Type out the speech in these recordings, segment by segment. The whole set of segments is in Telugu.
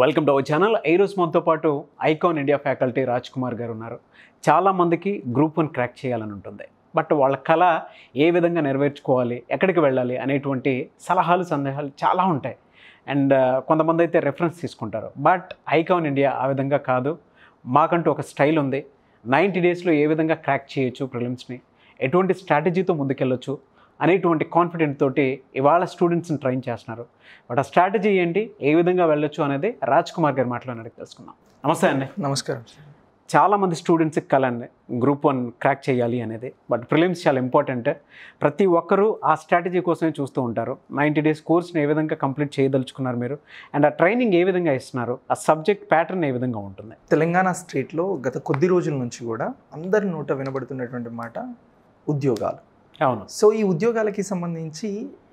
వెల్కమ్ టు అవర్ ఛానల్ రోజు మనతో పాటు Icon India faculty Raj Kumar garu ఉన్నారు చాలామందికి గ్రూప్ వన్ క్రాక్ చేయాలని ఉంటుంది బట్ వాళ్ళ కళ ఏ విధంగా నెరవేర్చుకోవాలి ఎక్కడికి వెళ్ళాలి అనేటువంటి సలహాలు సందేహాలు చాలా ఉంటాయి అండ్ uh, కొంతమంది అయితే రెఫరెన్స్ తీసుకుంటారు బట్ ఐకాన్ ఇండియా ఆ విధంగా కాదు మాకంటూ ఒక స్టైల్ ఉంది నైంటీ డేస్లో ఏ విధంగా క్రాక్ చేయొచ్చు ప్రిలిమ్స్ని ఎటువంటి స్ట్రాటజీతో ముందుకెళ్ళొచ్చు అనేటువంటి కాన్ఫిడెంట్ తోటి ఇవాళ స్టూడెంట్స్ని ట్రైన్ చేస్తున్నారు బట్ ఆ స్ట్రాటజీ ఏంటి ఏ విధంగా వెళ్ళొచ్చు అనేది రాజ్ కుమార్ గారి మాట్లాడినట్టు తెలుసుకుందాం నమస్తే అండి నమస్కారం చాలామంది స్టూడెంట్స్కి కలండి గ్రూప్ వన్ క్రాక్ చేయాలి అనేది బట్ ప్రిలిమ్స్ చాలా ఇంపార్టెంట్ ప్రతి ఒక్కరూ ఆ స్ట్రాటజీ కోసమే చూస్తూ ఉంటారు నైంటీ డేస్ కోర్స్ని ఏ విధంగా కంప్లీట్ చేయదలుచుకున్నారు మీరు అండ్ ఆ ట్రైనింగ్ ఏ విధంగా ఇస్తున్నారు ఆ సబ్జెక్ట్ ప్యాటర్న్ ఏ విధంగా ఉంటుంది తెలంగాణ స్టేట్లో గత కొద్ది రోజుల నుంచి కూడా అందరి నోట వినబడుతున్నటువంటి మాట ఉద్యోగాలు అవును సో ఈ ఉద్యోగాలకి సంబంధించి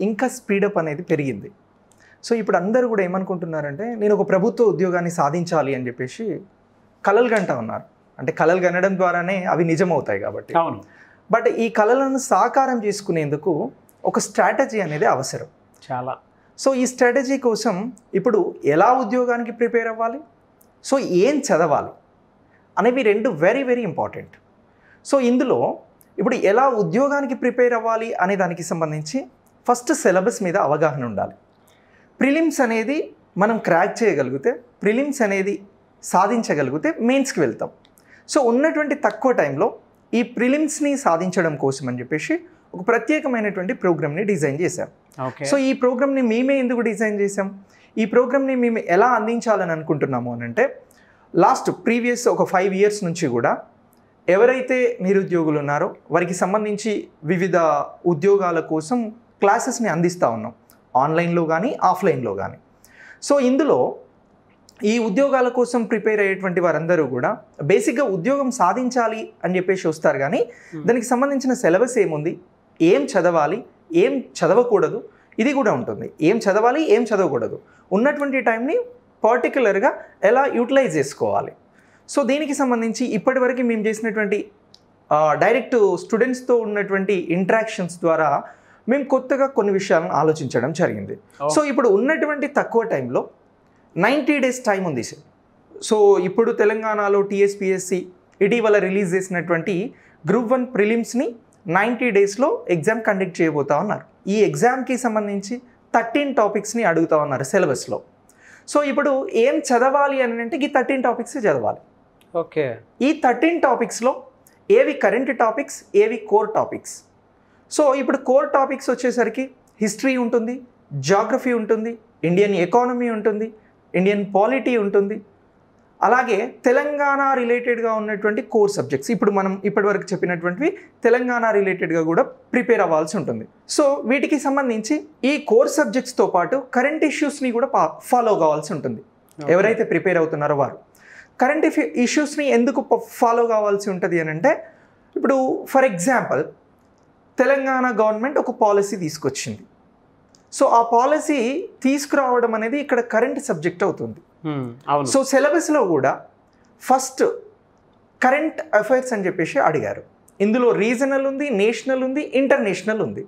ఇంకా స్పీడప్ అనేది పెరిగింది సో ఇప్పుడు అందరూ కూడా ఏమనుకుంటున్నారంటే నేను ఒక ప్రభుత్వ ఉద్యోగాన్ని సాధించాలి అని చెప్పేసి కలలు గంట ఉన్నారు అంటే కలలు గనడం ద్వారానే అవి నిజమవుతాయి కాబట్టి అవును బట్ ఈ కళలను సాకారం చేసుకునేందుకు ఒక స్ట్రాటజీ అనేది అవసరం చాలా సో ఈ స్ట్రాటజీ కోసం ఇప్పుడు ఎలా ఉద్యోగానికి ప్రిపేర్ అవ్వాలి సో ఏం చదవాలి అనేవి రెండు వెరీ వెరీ ఇంపార్టెంట్ సో ఇందులో ఇప్పుడు ఎలా ఉద్యోగానికి ప్రిపేర్ అవ్వాలి అనే దానికి సంబంధించి ఫస్ట్ సిలబస్ మీద అవగాహన ఉండాలి ప్రిలిమ్స్ అనేది మనం క్రాక్ చేయగలిగితే ప్రిలిమ్స్ అనేది సాధించగలిగితే మెయిన్స్కి వెళ్తాం సో ఉన్నటువంటి తక్కువ టైంలో ఈ ప్రిలిమ్స్ని సాధించడం కోసం అని చెప్పేసి ఒక ప్రత్యేకమైనటువంటి ప్రోగ్రామ్ని డిజైన్ చేశాం సో ఈ ప్రోగ్రామ్ని మేమే ఎందుకు డిజైన్ చేసాం ఈ ప్రోగ్రామ్ని మేము ఎలా అందించాలని అనుకుంటున్నాము అని అంటే లాస్ట్ ప్రీవియస్ ఒక ఫైవ్ ఇయర్స్ నుంచి కూడా ఎవరైతే నిరుద్యోగులు ఉన్నారో వారికి సంబంధించి వివిధ ఉద్యోగాల కోసం క్లాసెస్ని అందిస్తూ ఉన్నాం ఆన్లైన్లో కానీ ఆఫ్లైన్లో కానీ సో ఇందులో ఈ ఉద్యోగాల కోసం ప్రిపేర్ అయ్యేటువంటి వారందరూ కూడా బేసిక్గా ఉద్యోగం సాధించాలి అని చెప్పేసి వస్తారు కానీ దానికి సంబంధించిన సిలబస్ ఏముంది ఏం చదవాలి ఏం చదవకూడదు ఇది కూడా ఉంటుంది ఏం చదవాలి ఏం చదవకూడదు ఉన్నటువంటి టైంని పర్టికులర్గా ఎలా యూటిలైజ్ చేసుకోవాలి సో దీనికి సంబంధించి ఇప్పటివరకు మేము చేసినటువంటి డైరెక్ట్ స్టూడెంట్స్తో ఉన్నటువంటి ఇంట్రాక్షన్స్ ద్వారా మేము కొత్తగా కొన్ని విషయాలను ఆలోచించడం జరిగింది సో ఇప్పుడు ఉన్నటువంటి తక్కువ టైంలో నైంటీ డేస్ టైం ఉంది సార్ సో ఇప్పుడు తెలంగాణలో టీఎస్పిఎస్సి ఇటీవల రిలీజ్ చేసినటువంటి గ్రూప్ వన్ ప్రిలిమ్స్ని నైంటీ డేస్లో ఎగ్జామ్ కండక్ట్ చేయబోతా ఉన్నారు ఈ ఎగ్జామ్కి సంబంధించి థర్టీన్ టాపిక్స్ని అడుగుతా ఉన్నారు సిలబస్లో సో ఇప్పుడు ఏం చదవాలి అని అంటే ఈ థర్టీన్ టాపిక్స్ చదవాలి ఓకే ఈ థర్టీన్ టాపిక్స్లో ఏవి కరెంట్ టాపిక్స్ ఏవి కోర్ టాపిక్స్ సో ఇప్పుడు కోర్ టాపిక్స్ వచ్చేసరికి హిస్టరీ ఉంటుంది జాగ్రఫీ ఉంటుంది ఇండియన్ ఎకానమీ ఉంటుంది ఇండియన్ పాలిటీ ఉంటుంది అలాగే తెలంగాణ రిలేటెడ్గా ఉన్నటువంటి కోర్ సబ్జెక్ట్స్ ఇప్పుడు మనం ఇప్పటివరకు చెప్పినటువంటివి తెలంగాణ రిలేటెడ్గా కూడా ప్రిపేర్ అవ్వాల్సి ఉంటుంది సో వీటికి సంబంధించి ఈ కోర్ సబ్జెక్ట్స్తో పాటు కరెంట్ ఇష్యూస్ని కూడా ఫాలో కావాల్సి ఉంటుంది ఎవరైతే ప్రిపేర్ అవుతున్నారో వారు కరెంట్ ఇష్యూస్ని ఎందుకు ఫాలో కావాల్సి ఉంటుంది అని అంటే ఇప్పుడు ఫర్ ఎగ్జాంపుల్ తెలంగాణ గవర్నమెంట్ ఒక పాలసీ తీసుకొచ్చింది సో ఆ పాలసీ తీసుకురావడం అనేది ఇక్కడ కరెంట్ సబ్జెక్ట్ అవుతుంది సో సిలబస్లో కూడా ఫస్ట్ కరెంట్ అఫైర్స్ అని చెప్పేసి అడిగారు ఇందులో రీజనల్ ఉంది నేషనల్ ఉంది ఇంటర్నేషనల్ ఉంది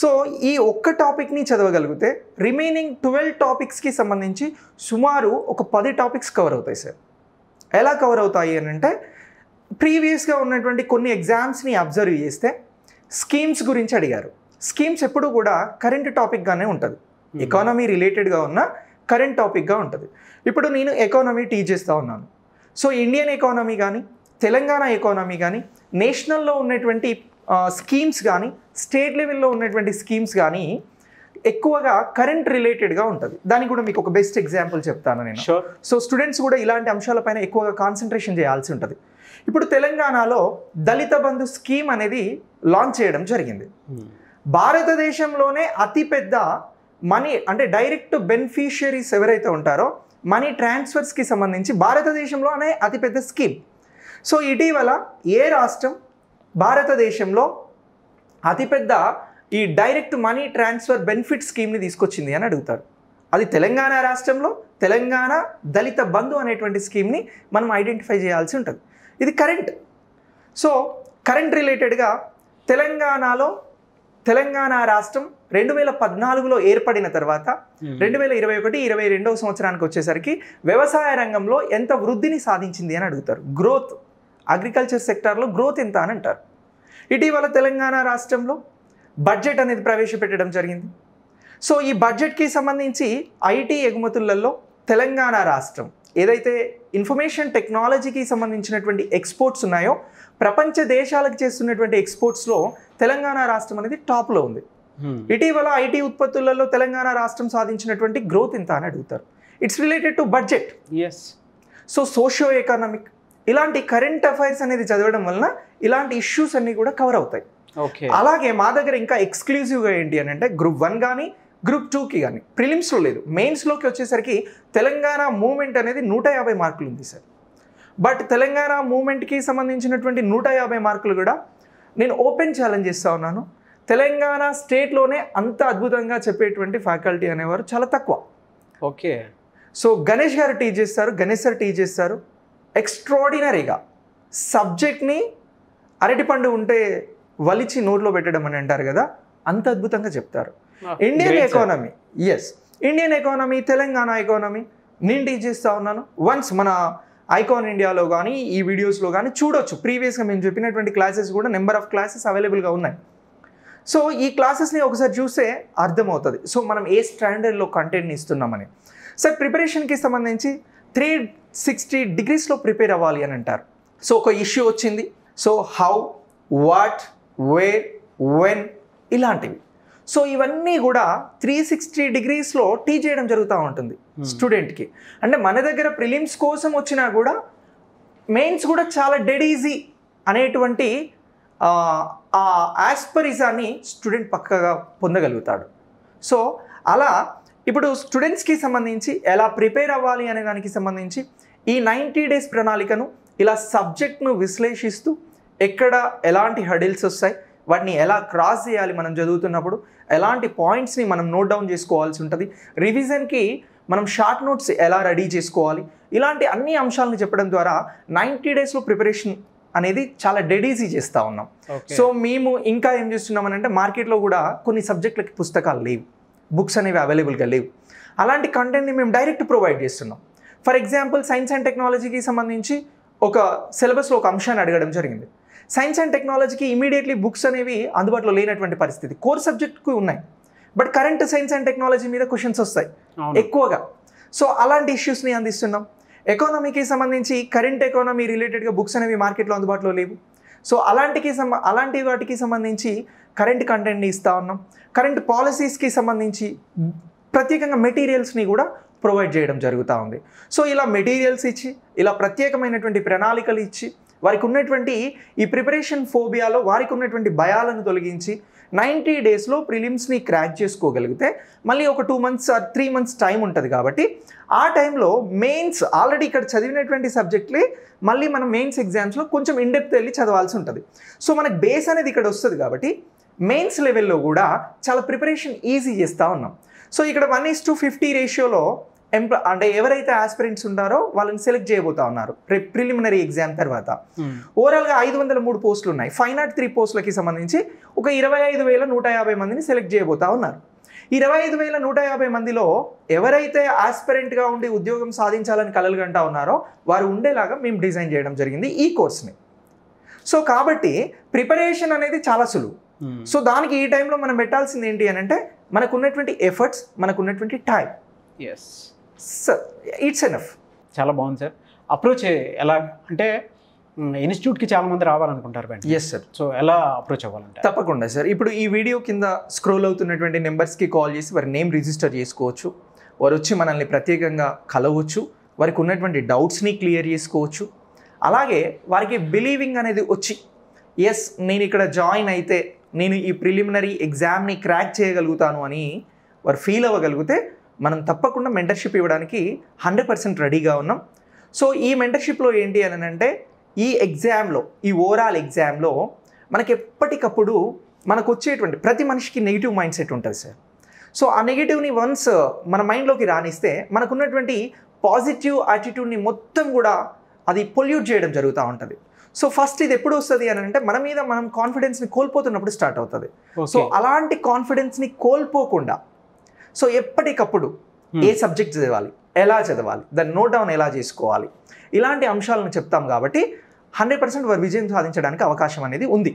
సో ఈ ఒక్క టాపిక్ని చదవగలిగితే రిమైనింగ్ ట్వెల్వ్ టాపిక్స్కి సంబంధించి సుమారు ఒక పది టాపిక్స్ కవర్ అవుతాయి సార్ ఎలా కవర్ అవుతాయి అని అంటే ప్రీవియస్గా ఉన్నటువంటి కొన్ని ఎగ్జామ్స్ని అబ్జర్వ్ చేస్తే స్కీమ్స్ గురించి అడిగారు స్కీమ్స్ ఎప్పుడు కూడా కరెంట్ టాపిక్గానే ఉంటుంది ఎకానమీ రిలేటెడ్గా ఉన్న కరెంట్ టాపిక్గా ఉంటుంది ఇప్పుడు నేను ఎకానమీ టీ చేస్తూ ఉన్నాను సో ఇండియన్ ఎకానమీ కానీ తెలంగాణ ఎకానమీ కానీ నేషనల్లో ఉన్నటువంటి స్కీమ్స్ కానీ స్టేట్ లెవెల్లో ఉన్నటువంటి స్కీమ్స్ కానీ ఎక్కువగా కరెంట్ రిలేటెడ్గా ఉంటుంది దానికి కూడా మీకు ఒక బెస్ట్ ఎగ్జాంపుల్ చెప్తాను నేను సో స్టూడెంట్స్ కూడా ఇలాంటి అంశాలపైన ఎక్కువగా కాన్సన్ట్రేషన్ చేయాల్సి ఉంటుంది ఇప్పుడు తెలంగాణలో దళిత బంధు స్కీమ్ అనేది లాంచ్ చేయడం జరిగింది hmm. భారతదేశంలోనే అతిపెద్ద మనీ అంటే డైరెక్ట్ బెనిఫిషియరీస్ ఎవరైతే ఉంటారో మనీ ట్రాన్స్ఫర్స్కి సంబంధించి భారతదేశంలోనే అతిపెద్ద స్కీమ్ సో ఇటీవల ఏ రాష్ట్రం భారతదేశంలో అతిపెద్ద ఈ డైరెక్ట్ మనీ ట్రాన్స్ఫర్ బెనిఫిట్ స్కీమ్ని తీసుకొచ్చింది అని అడుగుతారు అది తెలంగాణ రాష్ట్రంలో తెలంగాణ దళిత బంధు అనేటువంటి స్కీమ్ని మనం ఐడెంటిఫై చేయాల్సి ఉంటుంది ఇది కరెంట్ సో కరెంట్ రిలేటెడ్గా తెలంగాణలో తెలంగాణ రాష్ట్రం రెండు వేల పద్నాలుగులో ఏర్పడిన తర్వాత రెండు వేల ఇరవై ఒకటి ఇరవై రెండవ సంవత్సరానికి వచ్చేసరికి వ్యవసాయ రంగంలో ఎంత వృద్ధిని సాధించింది అని అడుగుతారు గ్రోత్ అగ్రికల్చర్ సెక్టార్లో గ్రోత్ ఎంత అని అంటారు ఇటీవల తెలంగాణ రాష్ట్రంలో బడ్జెట్ అనేది ప్రవేశపెట్టడం జరిగింది సో ఈ బడ్జెట్కి సంబంధించి ఐటీ ఎగుమతులలో తెలంగాణ రాష్ట్రం ఏదైతే ఇన్ఫర్మేషన్ టెక్నాలజీకి సంబంధించినటువంటి ఎక్స్పోర్ట్స్ ఉన్నాయో ప్రపంచ దేశాలకు చేస్తున్నటువంటి ఎక్స్పోర్ట్స్లో తెలంగాణ రాష్ట్రం అనేది టాప్లో ఉంది ఇటీవల ఐటీ ఉత్పత్తులలో తెలంగాణ రాష్ట్రం సాధించినటువంటి గ్రోత్ ఇంత అని అడుగుతారు it's related to budget yes so socio economic ఇలాంటి కరెంట్ అఫైర్స్ అనేది చదవడం వలన ఇలాంటి ఇష్యూస్ అన్నీ కూడా కవర్ అవుతాయి అలాగే మా దగ్గర ఇంకా ఎక్స్క్లూజివ్గా ఏంటి అని అంటే గ్రూప్ వన్ కానీ గ్రూప్ టూకి కానీ ప్రిలిమ్స్లో లేదు మెయిన్స్లోకి వచ్చేసరికి తెలంగాణ మూమెంట్ అనేది నూట యాభై మార్కులు ఉంది సార్ బట్ తెలంగాణ మూమెంట్కి సంబంధించినటువంటి నూట యాభై మార్కులు కూడా నేను ఓపెన్ ఛాలెంజ్ ఇస్తా ఉన్నాను తెలంగాణ స్టేట్లోనే అంత అద్భుతంగా చెప్పేటువంటి ఫ్యాకల్టీ అనేవారు చాలా తక్కువ ఓకే సో గణేష్ గారు టీచ్ చేస్తారు గణేష్ సార్ టీచ్ చేస్తారు ఎక్స్ట్రాడినరీగా సబ్జెక్ట్ని అరటిపండు ఉంటే వలిచి నోట్లో పెట్టడం అని అంటారు కదా అంత అద్భుతంగా చెప్తారు Indian economy yes Indian economy Telangana economy నేను టీచ్ చేస్తూ ఉన్నాను వన్స్ మన ఐకాన్ ఇండియాలో కానీ ఈ వీడియోస్లో కానీ చూడొచ్చు ప్రీవియస్గా మేము చెప్పినటువంటి క్లాసెస్ కూడా నెంబర్ ఆఫ్ క్లాసెస్ అవైలబుల్గా ఉన్నాయి సో ఈ క్లాసెస్ని ఒకసారి చూస్తే అర్థమవుతుంది సో మనం ఏ స్టాండర్డ్లో కంటెంట్ని ఇస్తున్నామని సార్ ప్రిపరేషన్కి సంబంధించి త్రీ సిక్స్టీ డిగ్రీస్లో ప్రిపేర్ అవ్వాలి అని అంటారు సో ఒక ఇష్యూ వచ్చింది so how what where when ఇలాంటివి సో ఇవన్నీ కూడా త్రీ సిక్స్టీ డిగ్రీస్లో టీ చేయడం జరుగుతూ ఉంటుంది hmm. స్టూడెంట్కి అంటే మన దగ్గర ప్రిలిమ్స్ కోసం వచ్చినా కూడా మెయిన్స్ కూడా చాలా డెడ్ ఈజీ అనేటువంటి ఆ యాస్పరిజాన్ని స్టూడెంట్ పక్కగా పొందగలుగుతాడు సో అలా ఇప్పుడు స్టూడెంట్స్కి సంబంధించి ఎలా ప్రిపేర్ అవ్వాలి అనే దానికి సంబంధించి ఈ నైంటీ డేస్ ప్రణాళికను ఇలా సబ్జెక్ట్ను విశ్లేషిస్తూ ఎక్కడ ఎలాంటి హడిల్స్ వస్తాయి వాటిని ఎలా క్రాస్ చేయాలి మనం చదువుతున్నప్పుడు ఎలాంటి పాయింట్స్ని మనం నోట్ డౌన్ చేసుకోవాల్సి ఉంటుంది రివిజన్కి మనం షార్ట్ నోట్స్ ఎలా రెడీ చేసుకోవాలి ఇలాంటి అన్ని అంశాలను చెప్పడం ద్వారా నైంటీ డేస్లో ప్రిపరేషన్ అనేది చాలా డెడీజీ చేస్తూ ఉన్నాం సో మేము ఇంకా ఏం చేస్తున్నామని అంటే మార్కెట్లో కూడా కొన్ని సబ్జెక్టులకి పుస్తకాలు లేవు బుక్స్ అనేవి అవైలబుల్గా లేవు అలాంటి కంటెంట్ని మేము డైరెక్ట్ ప్రొవైడ్ చేస్తున్నాం ఫర్ ఎగ్జాంపుల్ సైన్స్ అండ్ టెక్నాలజీకి సంబంధించి ఒక సిలబస్లో ఒక అంశాన్ని అడగడం జరిగింది సైన్స్ అండ్ టెక్నాలజీకి ఇమీడియట్లీ బుక్స్ అనేవి అందుబాటులో లేనటువంటి పరిస్థితి కోర్ సబ్జెక్ట్కి ఉన్నాయి but current science and technology మీద క్వశ్చన్స్ వస్తాయి ఎక్కువగా సో అలాంటి ఇష్యూస్ని అందిస్తున్నాం ఎకానమీకి సంబంధించి కరెంట్ ఎకానమీ రిలేటెడ్గా బుక్స్ అనేవి మార్కెట్లో అందుబాటులో లేవు సో అలాంటికి సంబ అలాంటి వాటికి సంబంధించి కరెంట్ కంటెంట్ని ఇస్తూ ఉన్నాం కరెంట్ పాలసీస్కి సంబంధించి ప్రత్యేకంగా మెటీరియల్స్ని కూడా ప్రొవైడ్ చేయడం జరుగుతూ ఉంది సో ఇలా మెటీరియల్స్ ఇచ్చి ఇలా ప్రత్యేకమైనటువంటి ప్రణాళికలు ఇచ్చి వారికి ఉన్నటువంటి ఈ ప్రిపరేషన్ ఫోబియాలో వారికి ఉన్నటువంటి భయాలను తొలగించి నైంటీ డేస్లో ప్రిలిమ్స్ని క్రాక్ చేసుకోగలిగితే మళ్ళీ ఒక two months or three months time ఉంటుంది కాబట్టి ఆ టైంలో మెయిన్స్ ఆల్రెడీ ఇక్కడ చదివినటువంటి సబ్జెక్ట్లే మళ్ళీ మనం మెయిన్స్ ఎగ్జామ్స్లో కొంచెం ఇండెప్త్ వెళ్ళి చదవాల్సి ఉంటుంది సో మనకు బేస్ అనేది ఇక్కడ వస్తుంది కాబట్టి మెయిన్స్ లెవెల్లో కూడా చాలా ప్రిపరేషన్ ఈజీ చేస్తూ ఉన్నాం సో ఇక్కడ వన్ ఈస్ టు ఫిఫ్టీ రేషియోలో ఎంప్లా అంటే ఎవరైతే ఆస్పిరెంట్స్ ఉన్నారో వాళ్ళని సెలెక్ట్ చేయబోతా ఉన్నారు ప్రిలిమినరీ ఎగ్జామ్ తర్వాత hmm. గా ఐదు వందల మూడు పోస్టులు ఉన్నాయి ఫైవ్ నాట్ త్రీ పోస్టులకి సంబంధించి ఒక ఇరవై ఐదు వేల నూట యాభై మందిని సెలెక్ట్ చేయబోతా ఉన్నారు ఇరవై ఐదు వేల నూట యాభై మందిలో ఎవరైతే గా ఉండి ఉద్యోగం సాధించాలని కలలు కంటా ఉన్నారో వారు ఉండేలాగా మేము డిజైన్ చేయడం జరిగింది ఈ కోర్స్ని సో కాబట్టి ప్రిపరేషన్ అనేది చాలా సులువు సో hmm. దానికి ఈ టైంలో మనం పెట్టాల్సింది ఏంటి అని అంటే మనకున్నటువంటి ఎఫర్ట్స్ మనకున్నటువంటి time yes sir it's enough చాలా బాగుంది సార్ అప్రోచ్ ఎలా అంటే ఇన్స్టిట్యూట్కి చాలా మంది రావాలనుకుంటారు ఎస్ సార్ సో ఎలా అప్రోచ్ అవ్వాలంటే తప్పకుండా సార్ ఇప్పుడు ఈ వీడియో కింద స్క్రోల్ అవుతున్నటువంటి నెంబర్స్కి కాల్ చేసి వారి నేమ్ రిజిస్టర్ చేసుకోవచ్చు వారు వచ్చి మనల్ని ప్రత్యేకంగా కలవచ్చు వారికి ఉన్నటువంటి డౌట్స్ని క్లియర్ చేసుకోవచ్చు అలాగే వారికి బిలీవింగ్ అనేది వచ్చి ఎస్ నేను ఇక్కడ జాయిన్ అయితే నేను ఈ ప్రిలిమినరీ ఎగ్జామ్ని క్రాక్ చేయగలుగుతాను అని వారు ఫీల్ అవ్వగలిగితే మనం తప్పకుండా మెంటర్షిప్ ఇవ్వడానికి హండ్రెడ్ పర్సెంట్ రెడీగా ఉన్నాం సో ఈ మెంటర్షిప్లో ఏంటి అని అంటే ఈ ఎగ్జామ్లో ఈ ఓవరాల్ ఎగ్జామ్లో మనకి ఎప్పటికప్పుడు మనకు వచ్చేటువంటి ప్రతి మనిషికి నెగిటివ్ మైండ్ సెట్ ఉంటుంది సార్ సో ఆ నెగిటివ్ని వన్స్ మన మైండ్లోకి రానిస్తే మనకున్నటువంటి పాజిటివ్ యాటిట్యూడ్ని మొత్తం కూడా అది పొల్యూట్ చేయడం జరుగుతూ ఉంటుంది సో ఫస్ట్ ఇది ఎప్పుడు వస్తుంది అని అంటే మన మీద మనం కాన్ఫిడెన్స్ని కోల్పోతున్నప్పుడు స్టార్ట్ అవుతుంది సో అలాంటి కాన్ఫిడెన్స్ని కోల్పోకుండా సో ఎప్పటికప్పుడు ఏ hmm. సబ్జెక్ట్ చదవాలి ఎలా చదవాలి దాన్ని నోట్ డౌన్ ఎలా చేసుకోవాలి ఇలాంటి అంశాలను చెప్తాం కాబట్టి హండ్రెడ్ పర్సెంట్ వారు విజయం సాధించడానికి అవకాశం అనేది ఉంది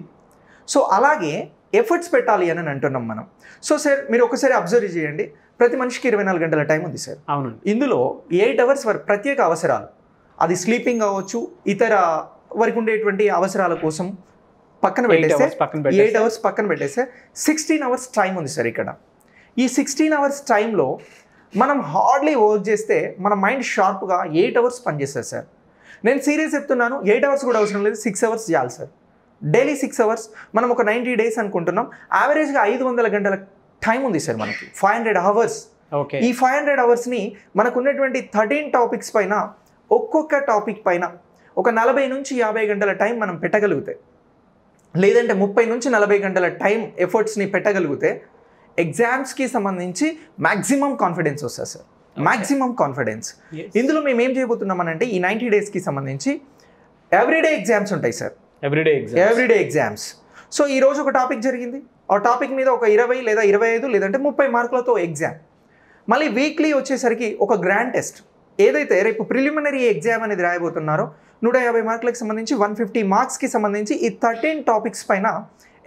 సో అలాగే ఎఫర్ట్స్ పెట్టాలి అని అంటున్నాం మనం సో సార్ మీరు ఒకసారి అబ్జర్వ్ చేయండి ప్రతి మనిషికి ఇరవై నాలుగు గంటల టైం ఉంది సార్ అవును ఇందులో ఎయిట్ అవర్స్ వారి ప్రత్యేక అవసరాలు అది స్లీపింగ్ అవ్వచ్చు ఇతర వారికి ఉండేటువంటి అవసరాల కోసం పక్కన పెట్టేస్తే ఎయిట్ అవర్స్ పక్కన పెట్టేస్తే సిక్స్టీన్ అవర్స్ టైం ఉంది సార్ ఇక్కడ ఈ సిక్స్టీన్ అవర్స్ టైంలో మనం హార్డ్లీ వర్క్ చేస్తే మన మైండ్ షార్ప్గా ఎయిట్ అవర్స్ పనిచేస్తారు సార్ నేను సీరియస్ చెప్తున్నాను ఎయిట్ అవర్స్ కూడా అవసరం లేదు సిక్స్ అవర్స్ చేయాలి సార్ డైలీ సిక్స్ అవర్స్ మనం ఒక నైంటీ డేస్ అనుకుంటున్నాం యావరేజ్గా ఐదు వందల గంటల టైం ఉంది సార్ మనకి ఫైవ్ హండ్రెడ్ అవర్స్ ఓకే ఈ ఫైవ్ హండ్రెడ్ అవర్స్ని మనకున్నటువంటి థర్టీన్ టాపిక్స్ పైన ఒక్కొక్క టాపిక్ పైన ఒక నలభై నుంచి యాభై గంటల టైం మనం పెట్టగలిగితే లేదంటే ముప్పై నుంచి నలభై గంటల టైం ఎఫర్ట్స్ని పెట్టగలిగితే ఎగ్జామ్స్కి సంబంధించి మ్యాక్సిమం కాన్ఫిడెన్స్ వస్తుంది సార్ మ్యాక్సిమం కాన్ఫిడెన్స్ ఇందులో మేము ఏం చేయబోతున్నామనంటే ఈ నైంటీ డేస్కి సంబంధించి ఎవ్రీడే ఎగ్జామ్స్ ఉంటాయి sir every day exam every day exams so ఈరోజు ఒక టాపిక్ జరిగింది ఆ టాపిక్ మీద ఒక ఇరవై లేదా ఇరవై ఐదు లేదంటే ముప్పై మార్కులతో ఎగ్జామ్ మళ్ళీ వీక్లీ వచ్చేసరికి ఒక గ్రాండ్ టెస్ట్ ఏదైతే రేపు ప్రిలిమినరీ ఎగ్జామ్ అనేది రాయబోతున్నారో నూట యాభై మార్కులకు సంబంధించి వన్ ఫిఫ్టీ మార్క్స్కి సంబంధించి ఈ థర్టీన్ టాపిక్స్ పైన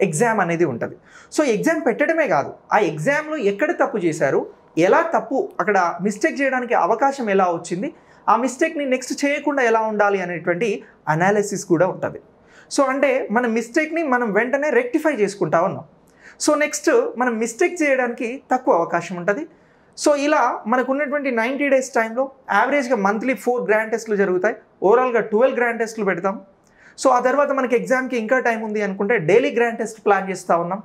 ఎగ్జామ్ అనేది ఉంటుంది సో ఎగ్జామ్ పెట్టడమే కాదు ఆ ఎగ్జామ్లో ఎక్కడ తప్పు చేశారు ఎలా తప్పు అక్కడ మిస్టేక్ చేయడానికి అవకాశం ఎలా వచ్చింది ఆ మిస్టేక్ని నెక్స్ట్ చేయకుండా ఎలా ఉండాలి అనేటువంటి అనాలిసిస్ కూడా ఉంటుంది సో అంటే మన మిస్టేక్ని మనం వెంటనే రెక్టిఫై చేసుకుంటా ఉన్నాం సో నెక్స్ట్ మనం మిస్టేక్ చేయడానికి తక్కువ అవకాశం ఉంటుంది సో ఇలా మనకు ఉన్నటువంటి నైంటీ డేస్ టైంలో యావరేజ్గా మంత్లీ ఫోర్ గ్రాండ్ టెస్ట్లు జరుగుతాయి ఓవరాల్గా ట్వెల్వ్ గ్రాండ్ టెస్ట్లు పెడతాం సో ఆ తర్వాత మనకి ఎగ్జామ్కి ఇంకా టైం ఉంది అనుకుంటే డైలీ గ్రాండ్ టెస్ట్ ప్లాన్ చేస్తూ ఉన్నాం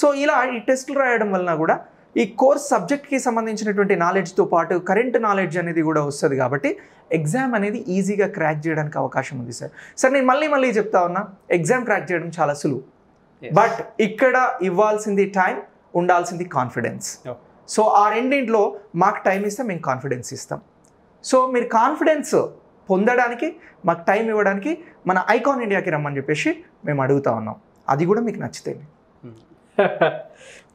సో ఇలా ఈ టెస్టులు రాయడం వలన కూడా ఈ కోర్స్ సబ్జెక్ట్కి సంబంధించినటువంటి నాలెడ్జ్తో పాటు కరెంట్ నాలెడ్జ్ అనేది కూడా వస్తుంది కాబట్టి ఎగ్జామ్ అనేది ఈజీగా క్రాక్ చేయడానికి అవకాశం ఉంది సార్ సార్ నేను మళ్ళీ మళ్ళీ చెప్తా ఉన్నా ఎగ్జామ్ క్రాక్ చేయడం చాలా సులువు బట్ ఇక్కడ ఇవ్వాల్సింది టైం ఉండాల్సింది కాన్ఫిడెన్స్ oh. సో ఆ రెండింటిలో మాకు టైం ఇస్తే మేము కాన్ఫిడెన్స్ ఇస్తాం సో మీరు కాన్ఫిడెన్స్ పొందడానికి మాకు టైం ఇవ్వడానికి మన ఐకాన్ ఇండియాకి రమ్మని చెప్పేసి మేము అడుగుతా ఉన్నాం అది కూడా మీకు నచ్చితే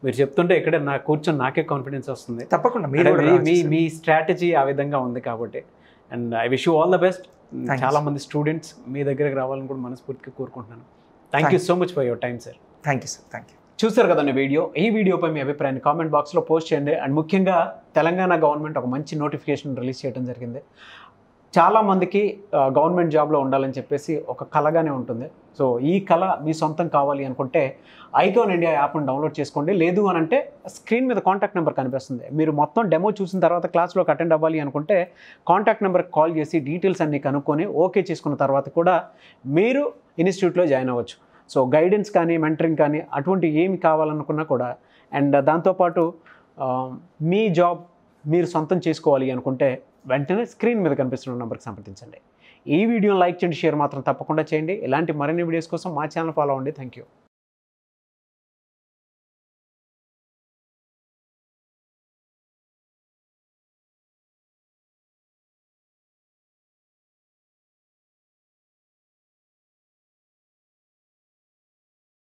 మీరు చెప్తుంటే ఇక్కడ నా కూర్చొని నాకే కాన్ఫిడెన్స్ వస్తుంది తప్పకుండా మీరు మీ మీ స్ట్రాటజీ ఆ విధంగా ఉంది కాబట్టి and I wish you all the best చాలా మంది స్టూడెంట్స్ మీ దగ్గరకు రావాలని కూడా మనస్ఫూర్తిగా కోరుకుంటున్నాను thank you so much for your time sir thank you sir thank you చూసారు కదండి వీడియో ఈ వీడియోపై మీ అభిప్రాయాన్ని కామెంట్ బాక్స్లో పోస్ట్ చేయండి అండ్ ముఖ్యంగా తెలంగాణ గవర్నమెంట్ ఒక మంచి నోటిఫికేషన్ రిలీజ్ చేయడం జరిగింది చాలామందికి గవర్నమెంట్ జాబ్లో ఉండాలని చెప్పేసి ఒక కళగానే ఉంటుంది సో ఈ కళ మీ సొంతం కావాలి అనుకుంటే ఐకాన్ ఇండియా యాప్ను డౌన్లోడ్ చేసుకోండి లేదు అని అంటే స్క్రీన్ మీద కాంటాక్ట్ నెంబర్ కనిపిస్తుంది మీరు మొత్తం డెమో చూసిన తర్వాత క్లాస్లోకి అటెండ్ అవ్వాలి అనుకుంటే కాంటాక్ట్ నెంబర్కి కాల్ చేసి డీటెయిల్స్ అన్నీ కనుక్కొని ఓకే చేసుకున్న తర్వాత కూడా మీరు ఇన్స్టిట్యూట్లో జాయిన్ అవ్వచ్చు సో గైడెన్స్ కానీ మెంటరింగ్ కానీ అటువంటి ఏమి కావాలనుకున్నా కూడా అండ్ దాంతోపాటు మీ జాబ్ మీరు సొంతం చేసుకోవాలి అనుకుంటే వెంటనే స్క్రీన్ మీద కనిపిస్తున్న నెంబర్కి సంప్రదించండి ఈ వీడియోని లైక్ చేయండి షేర్ మాత్రం తప్పకుండా చేయండి ఇలాంటి మరిన్ని వీడియోస్ కోసం మా ఛానల్ ఫాలో అవ్వండి థ్యాంక్ యూ